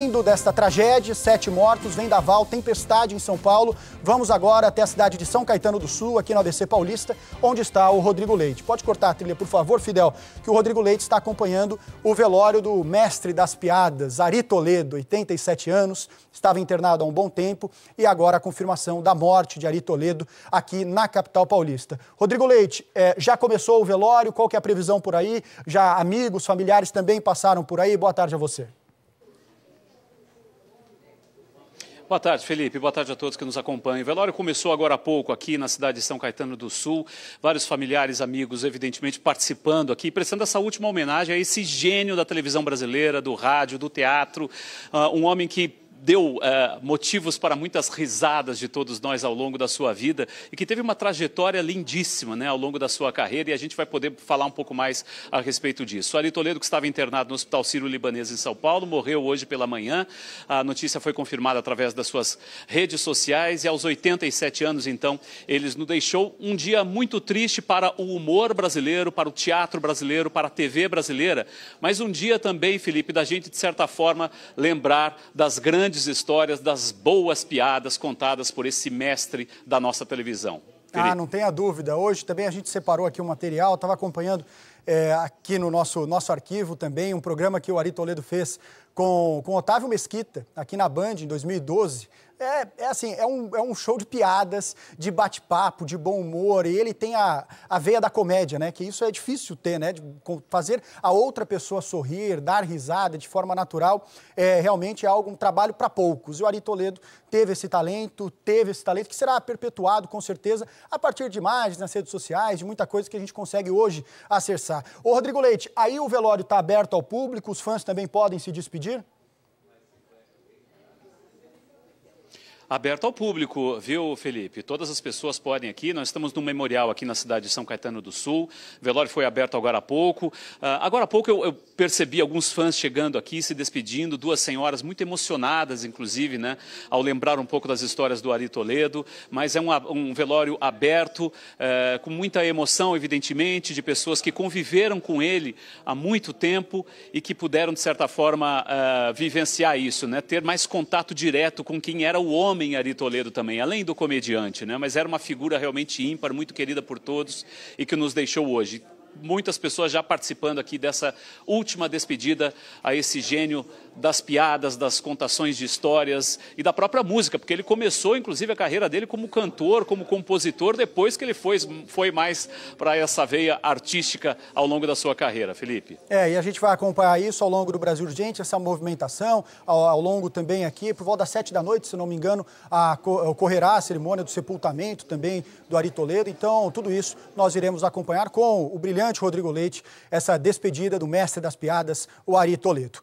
Vindo desta tragédia, sete mortos, vendaval, tempestade em São Paulo. Vamos agora até a cidade de São Caetano do Sul, aqui na ABC Paulista, onde está o Rodrigo Leite. Pode cortar a trilha, por favor, Fidel, que o Rodrigo Leite está acompanhando o velório do mestre das piadas, Ari Toledo, 87 anos, estava internado há um bom tempo e agora a confirmação da morte de Ari Toledo aqui na capital paulista. Rodrigo Leite, é, já começou o velório? Qual que é a previsão por aí? Já amigos, familiares também passaram por aí? Boa tarde a você. Boa tarde, Felipe. Boa tarde a todos que nos acompanham. O velório começou agora há pouco aqui na cidade de São Caetano do Sul. Vários familiares, amigos, evidentemente, participando aqui, prestando essa última homenagem a esse gênio da televisão brasileira, do rádio, do teatro. Uh, um homem que deu eh, motivos para muitas risadas de todos nós ao longo da sua vida e que teve uma trajetória lindíssima né, ao longo da sua carreira e a gente vai poder falar um pouco mais a respeito disso. Ali Toledo, que estava internado no Hospital Sírio-Libanês em São Paulo, morreu hoje pela manhã. A notícia foi confirmada através das suas redes sociais e aos 87 anos, então, eles nos deixou um dia muito triste para o humor brasileiro, para o teatro brasileiro, para a TV brasileira, mas um dia também, Felipe, da gente, de certa forma, lembrar das grandes grandes histórias, das boas piadas contadas por esse mestre da nossa televisão. Ah, Felipe. Ah, não tenha dúvida. Hoje também a gente separou aqui o um material, estava acompanhando é, aqui no nosso, nosso arquivo também, um programa que o Ari Toledo fez com, com Otávio Mesquita, aqui na Band, em 2012. É, é assim, é um, é um show de piadas, de bate-papo, de bom humor, e ele tem a, a veia da comédia, né? Que isso é difícil ter, né? De fazer a outra pessoa sorrir, dar risada de forma natural, é realmente é algo, um trabalho para poucos. E o Ari Toledo teve esse talento, teve esse talento, que será perpetuado, com certeza, a partir de imagens nas redes sociais, de muita coisa que a gente consegue hoje acessar. Ô, Rodrigo Leite, aí o velório está aberto ao público, os fãs também podem se despedir you? aberto ao público, viu, Felipe? Todas as pessoas podem aqui. Nós estamos no memorial aqui na cidade de São Caetano do Sul. O velório foi aberto agora há pouco. Uh, agora há pouco eu, eu, percebi alguns fãs chegando aqui, se despedindo, duas senhoras muito emocionadas, inclusive, né, ao lembrar um pouco das histórias do Ari Toledo. Mas é um, um velório aberto, uh, com muita emoção, evidentemente, de pessoas que conviveram com ele há muito tempo e que puderam, de certa forma, uh, vivenciar isso, né, ter mais contato direto com quem era o homem homem Ari Toledo também, além do comediante, né? Mas era uma figura realmente ímpar, muito querida por todos e que nos deixou hoje. Muitas pessoas já participando aqui dessa última despedida a esse gênio das piadas, das contações de histórias e da própria música, porque ele começou, inclusive, a carreira dele como cantor, como compositor, depois que ele foi, foi mais para essa veia artística ao longo da sua carreira, Felipe. É, e a gente vai acompanhar isso ao longo do Brasil Urgente, essa movimentação, ao, ao longo também aqui, por volta das sete da noite, se não me engano, a, ocorrerá a cerimônia do sepultamento também do Ari Toledo, então tudo isso nós iremos acompanhar com o brilhante Rodrigo Leite, essa despedida do mestre das piadas, o Ari Toledo.